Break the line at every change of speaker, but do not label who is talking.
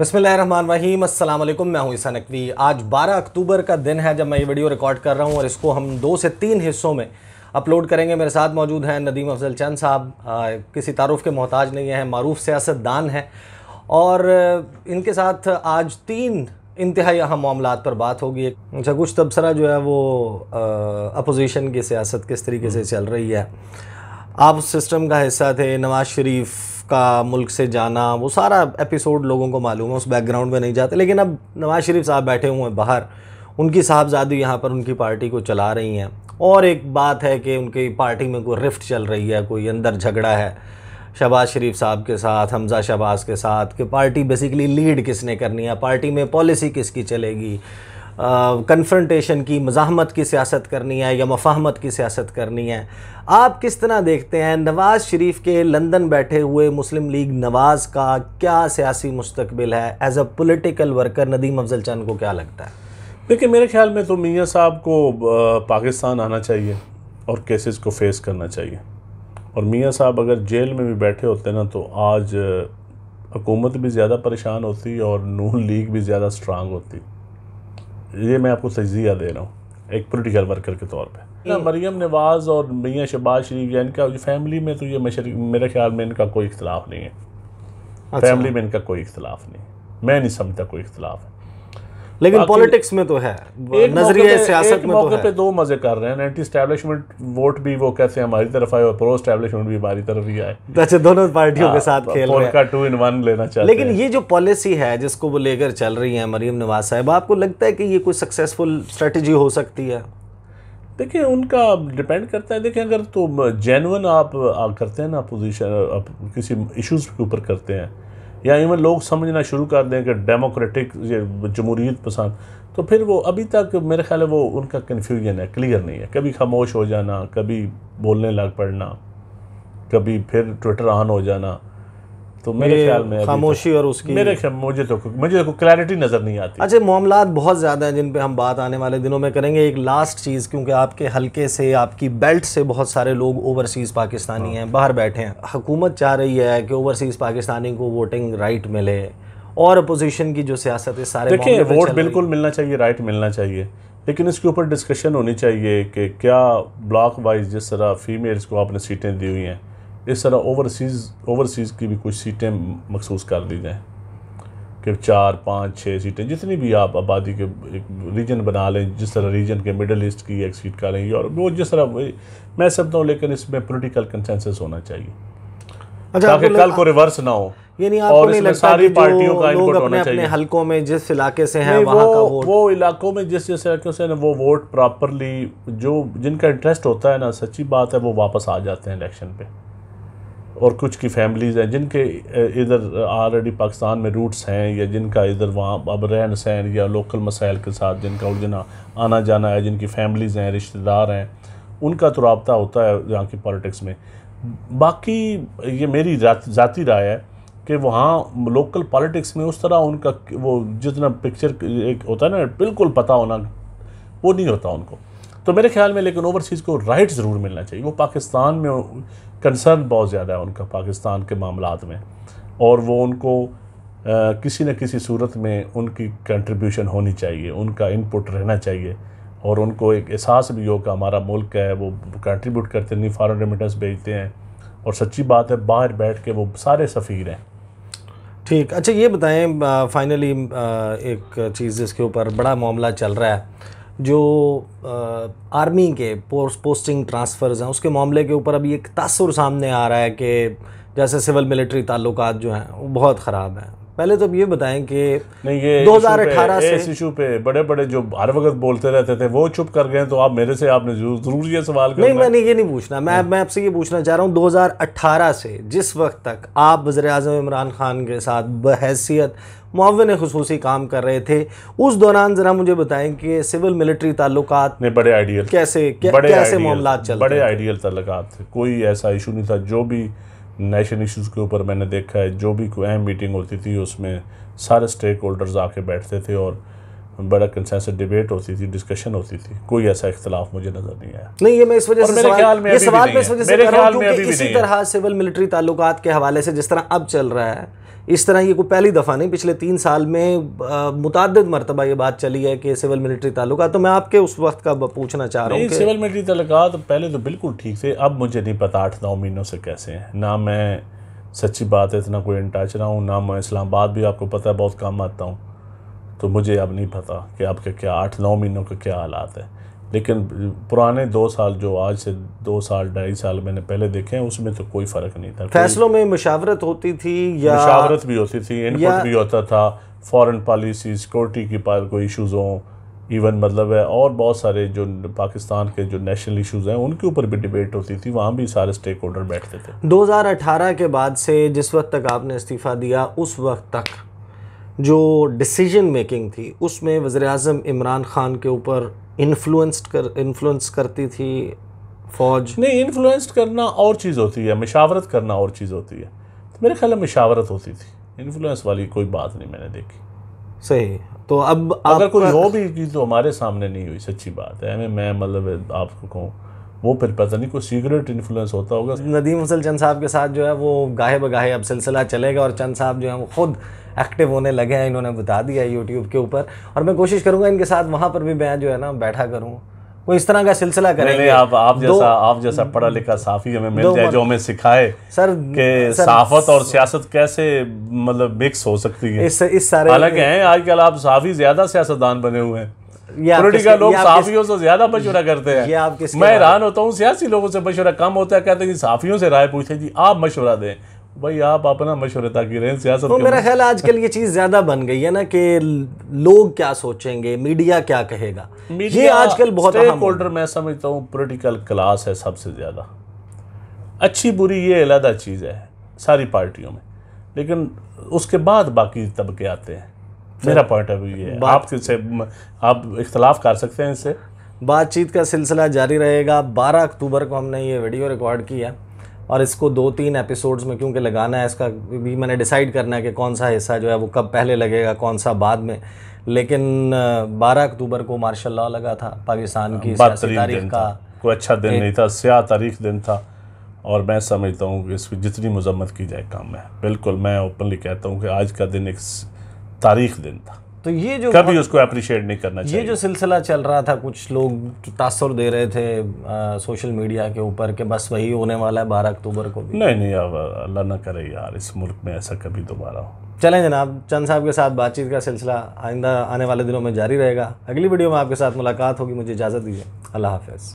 बसमीम अल्लाम मैं हूँ ईसा नकवी आज 12 अक्टूबर का दिन है जब मैं ये वीडियो रिकॉर्ड कर रहा हूँ और इसको हम दो से तीन हिस्सों में अपलोड करेंगे मेरे साथ मौजूद हैं नदीम अफजल चंद साहब किसी तारुफ के मोहताज नहीं हैं मरूफ सियासतदान हैं और इनके साथ आज तीन इंतहाई अहम मामला पर बात होगी अच्छा कुछ तबसरा जो है वो अपोजिशन की सियासत किस तरीके से हम्म। चल रही है आप सिस्टम का हिस्सा थे नवाज़ शरीफ का मुल्क से जाना वो सारा एपिसोड लोगों को मालूम है उस बैकग्राउंड में नहीं जाते लेकिन अब नवाज़ शरीफ साहब बैठे हुए हैं बाहर उनकी साहबजादी यहाँ पर उनकी पार्टी को चला रही हैं और एक बात है कि उनकी पार्टी में कोई रिफ्ट चल रही है कोई अंदर झगड़ा है शहबाज शरीफ साहब के साथ हमजा शहबाज के साथ कि पार्टी बेसिकली लीड किसने करनी है पार्टी में पॉलिसी किसकी चलेगी कन्फ्रंटेशन की मज़ामत की सियासत करनी है या मफाहमत की सियासत करनी है आप किस तरह देखते हैं नवाज़ शरीफ के लंदन बैठे हुए मुस्लिम लीग नवाज़ का क्या सियासी मुस्तबिल है as a political worker Nadeem Afzal Chan को क्या लगता है देखिए मेरे ख्याल में तो मियाँ साहब
को पाकिस्तान आना चाहिए और केसेस को फेस करना चाहिए और मियाँ साहब अगर जेल में भी बैठे होते ना तो आज हुकूमत भी ज़्यादा परेशान होती और नून लीग भी ज़्यादा स्ट्रांग होती ये मैं आपको तजिया दे रहा हूँ एक पोलिटिकल वर्कर के तौर पर मरीम नवाज़ और मियाँ शहबाज शरीफ या इनका फैमिली में तो ये मेरे ख्याल में इनका कोई इख्तलाफ नहीं है अच्छा। फैमिली में इनका कोई इख्तलाफ नहीं मैं नहीं समझता कोई इख्तलाफ है
लेकिन पॉलिटिक्स में तो है नजरिए सियासत में तो मौके तो पे
दो मजे कर रहे हैं एंटी स्टैब्लिशमेंट वोट भी वो कैसे हमारी तरफ आए और प्रो स्टैब्लिशमेंट भी हमारी तरफ ही आए
अच्छा दोनों पार्टियों हाँ, के साथ तो खेल रहे हैं
टू इन वन लेना चाहते लेकिन
ये जो पॉलिसी है जिसको वो लेकर चल रही है मरीम नवाज साहब आपको लगता है कि ये कोई सक्सेसफुल स्ट्रेटेजी हो सकती है देखिए उनका डिपेंड करता है देखिए अगर तो जेनवन आप
करते हैं ना अपोजिशन किसी इश्यूज़ के ऊपर करते हैं या इवन लोग समझना शुरू कर दें कि डेमोक्रेटिक जमहूरीत पसंद तो फिर वो अभी तक मेरे ख्याल है वो उनका कन्फ्यूजन है क्लियर नहीं है कभी खामोश हो जाना कभी बोलने लग पड़ना कभी फिर ट्विटर ऑन हो जाना तो मेरे ख्याल में खामोशी और उसकी मेरे
मुझे तो मुझे
तो क्लैरिटी नज़र नहीं आती
अच्छा मामला बहुत ज़्यादा हैं जिन पे हम बात आने वाले दिनों में करेंगे एक लास्ट चीज़ क्योंकि आपके हलके से आपकी बेल्ट से बहुत सारे लोग ओवरसीज़ पाकिस्तानी हाँ। हैं बाहर बैठे हैं हुकूमत चाह रही है कि ओवरसीज़ पाकिस्तानी को वोटिंग राइट मिले और अपोजिशन की जो सियासत है सारे देखिए वोट बिल्कुल
मिलना चाहिए राइट मिलना चाहिए लेकिन इसके ऊपर डिस्कशन होनी चाहिए कि क्या ब्लॉक वाइज जिस तरह फीमेल्स को आपने सीटें दी हुई हैं इस तरह ओवरसीज़ ओवरसीज़ की भी कुछ सीटें मखसूस कर दी जाएँ कि चार पाँच छः सीटें जितनी भी आप आबादी के एक रीजन बना लें जिस तरह रीजन के मिडल ईस्ट की एक सीट का लेंगे और वो जिस तरह मैं सब दूँ लेकिन इसमें पोलिटिकल कंसेंसस होना चाहिए अच्छा ताकि कल को रिवर्स ना हो
यानी आपको नहीं लगता सारी पार्टियों का लोग अपने, होना अपने हलकों में जिस इलाके से हैं वहाँ का वोट
वो इलाकों में जिस जिस इलाकों से वो वोट प्रॉपरली जो जिनका इंटरेस्ट होता है ना सच्ची बात है वो वापस आ जाते हैं इलेक्शन पे और कुछ की फैमिलीज़ हैं जिनके इधर ऑलरेडी पाकिस्तान में रूट्स हैं या जिनका इधर वहाँ अब रहन सहन या लोकल मसाइल के साथ जिनका उलझना आना जाना है जिनकी फैमिलीज़ हैं रिश्तेदार हैं उनका तो रबता होता है यहाँ की पॉलिटिक्स में बाकी ये मेरी ज़ाती राय है कि वहाँ लोकल पॉलिटिक्स में उस तरह उनका वो जितना पिक्चर एक होता है ना बिल्कुल पता होना वो नहीं होता उनको तो मेरे ख्याल में लेकिन ओवरसीज़ को राइट ज़रूर मिलना चाहिए वो पाकिस्तान में कंसर्न बहुत ज़्यादा है उनका पाकिस्तान के मामला में और वो उनको आ, किसी न किसी सूरत में उनकी कंट्रीब्यूशन होनी चाहिए उनका इनपुट रहना चाहिए और उनको एक एहसास भी हो कि हमारा मुल्क है वो कंट्रीब्यूट करते नहीं फॉरन रेमिटेंस भेजते हैं और सच्ची बात है बाहर बैठ के वो सारे सफ़ीर हैं
ठीक अच्छा ये बताएं फाइनली एक चीज़ इसके ऊपर बड़ा मामला चल रहा है जो आ, आर्मी के पोस्ट पोस्टिंग ट्रांसफ़र्स हैं उसके मामले के ऊपर अभी एक तासुर सामने आ रहा है कि जैसे सिविल मिलिट्री ताल्लुक जो हैं वो बहुत ख़राब हैं पहले तो ये बताएं कि नहीं ये दो हजार अठारह से इस इशू
पे बड़े बड़े जो हर वक्त बोलते रहते थे वो चुप कर गए तो आप मेरे से आपने जरूर ये सवाल नहीं मैंने
ये नहीं पूछना मैं हाँ। मैं आपसे ये पूछना चाह रहा हूँ दो हजार 2018 से जिस वक्त तक आप वजर अजम इमरान खान के साथ बहसीत मुआवन खसूसी काम कर रहे थे उस दौरान ज़रा मुझे बताएं कि सिविल मिलिट्री ताल्लुक ने बड़े आइडियल कैसे कैसे मामला चल बड़े
आइडियल ताल्लुक थे कोई ऐसा इशू नहीं था जो भी नेशनल इश्यूज़ के ऊपर मैंने देखा है जो भी कोई अहम मीटिंग होती थी उसमें सारे स्टेक होल्डर्स आके बैठते थे और बड़ा कंसेंस डिबेट होती थी डिस्कशन होती थी कोई ऐसा इख्तलाफ मुझे नजर नहीं आया
नहीं ये मैं इस वजह से सवाल में ये सवाल मैं इस वजह से कर रहा हूं क्योंकि इसी तरह सिविल मिलिट्री ताल्लुकात के हवाले से जिस तरह अब चल रहा है इस तरह ये कोई पहली दफ़ा नहीं पिछले तीन साल में मुतद मरतबा ये बात चली है कि सिविल मिलिट्री ताल्लुक तो मैं आपके उस वक्त का पूछना चाह रहा हूँ सिविल
मिलिट्री ताल्लुक तो पहले तो बिल्कुल ठीक थे अब मुझे नहीं पता आठ नौ महीनों से कैसे हैं ना मैं सच्ची बात है इतना कोई इन टच रहा हूँ ना मैं इस्लामाबाद भी आपको पता है बहुत काम आता हूँ तो मुझे अब नहीं पता कि आपके क्या आठ नौ महीनों के क्या हालात है लेकिन पुराने दो साल जो आज से दो साल ढाई साल मैंने पहले देखे हैं उसमें तो कोई
फ़र्क नहीं था फैसलों में मशावरत होती थी या मशावरत भी होती थी इनपुट भी
होता था फॉरेन पॉलिसी सिक्योरिटी की पास कोई इशूज़ हों इवन मतलब है और बहुत सारे जो पाकिस्तान के जो नेशनल इश्यूज हैं उनके ऊपर भी डिबेट होती थी वहाँ भी सारे स्टेक होल्डर बैठते थे
2018 के बाद से जिस वक्त तक आपने इस्तीफ़ा दिया उस वक्त तक जो डिसीजन मेकिंग थी उसमें वज़र अजम इमरान ख़ान के ऊपर इन्फ्लुएंस्ड कर इन्फ्लुएंस करती थी फौज नहीं इन्फ्लुएंस्ड करना और चीज़ होती है
मशावरत करना और चीज़ होती है तो मेरे ख्याल में मशावरत होती थी इन्फ्लुएंस वाली कोई बात नहीं मैंने
देखी सही तो अब
अगर कोई हो भी की तो हमारे सामने नहीं हुई सच्ची बात है
मैं मतलब आपको कहूँ वो फिर पता नहीं कोई सीक्रेट इन्फ्लुएंस होता होगा नदीम हसल चंद साहब के साथ जो है वो गाहे बगाहे अब सिलसिला चलेगा और चंद साहब जो है वो खुद एक्टिव होने लगे हैं इन्होंने बता दिया यूट्यूब के ऊपर और मैं कोशिश करूँगा इनके साथ वहाँ पर भी मैं जो है ना बैठा करूँ कोई इस तरह का सिलसिला करेंगे नहीं, आप आप जैसा आप
जैसा पढ़ा लिखा साफी हमें मिल जाए जो हमें सिखाए सर के साफत और सियासत कैसे मतलब मिक्स हो सकती है इस इस सारे हालांकि हैं आजकल आप साफी ज्यादा सियासतदान बने हुए हैं पोलिटिकल लोग साफियों से ज्यादा मशवरा करते हैं मैं हैरान होता हूँ सियासी लोगों से मशवरा कम होता है कहते हैं साफियों से राय पूछे जी आप मशवरा दें भाई आप अपना मशवरे ताकि रहें
सियासत तो मेरा ख्याल आजकल ये चीज़ ज़्यादा बन गई है ना कि लोग क्या सोचेंगे मीडिया क्या कहेगा मीडिया ये आजकल बहुत होल्डर
मैं समझता हूँ पोलिटिकल क्लास है सबसे ज़्यादा अच्छी बुरी ये अलहदा चीज़ है सारी पार्टियों में लेकिन उसके बाद बाकी तबके आते हैं मेरा
पॉइंट ऑफ व्यू ये आप से आप इख्तलाफ कर सकते हैं इससे बातचीत का सिलसिला जारी रहेगा 12 अक्टूबर को हमने ये वीडियो रिकॉर्ड किया और इसको दो तीन एपिसोड्स में क्योंकि लगाना है इसका भी मैंने डिसाइड करना है कि कौन सा हिस्सा जो है वो कब पहले लगेगा कौन सा बाद में लेकिन 12 अक्टूबर को मार्शल लॉ लगा था पाकिस्तान की तारीख का कोई अच्छा दिन नहीं
था स्या तारीख दिन था और मैं समझता हूँ कि इसकी जितनी मजम्मत की जाए काम में बिल्कुल मैं ओपनली कहता हूँ कि आज का दिन एक तारीख दिन था तो ये जो कभी उसको अप्रिशिएट नहीं करना
चाहिए ये जो सिलसिला चल रहा था कुछ लोग तासर दे रहे थे आ, सोशल मीडिया के ऊपर कि बस वही होने वाला है बारह अक्टूबर को भी नहीं नहीं अब अल्लाह ना करे यार इस मुल्क में ऐसा कभी दोबारा हो चलें जनाब चंद साहब के साथ बातचीत का सिलसिला आइंदा आने वाले दिनों में जारी रहेगा अगली वीडियो में आपके साथ मुलाकात होगी मुझे इजाज़त दीजिए अल्लाह हाफिज़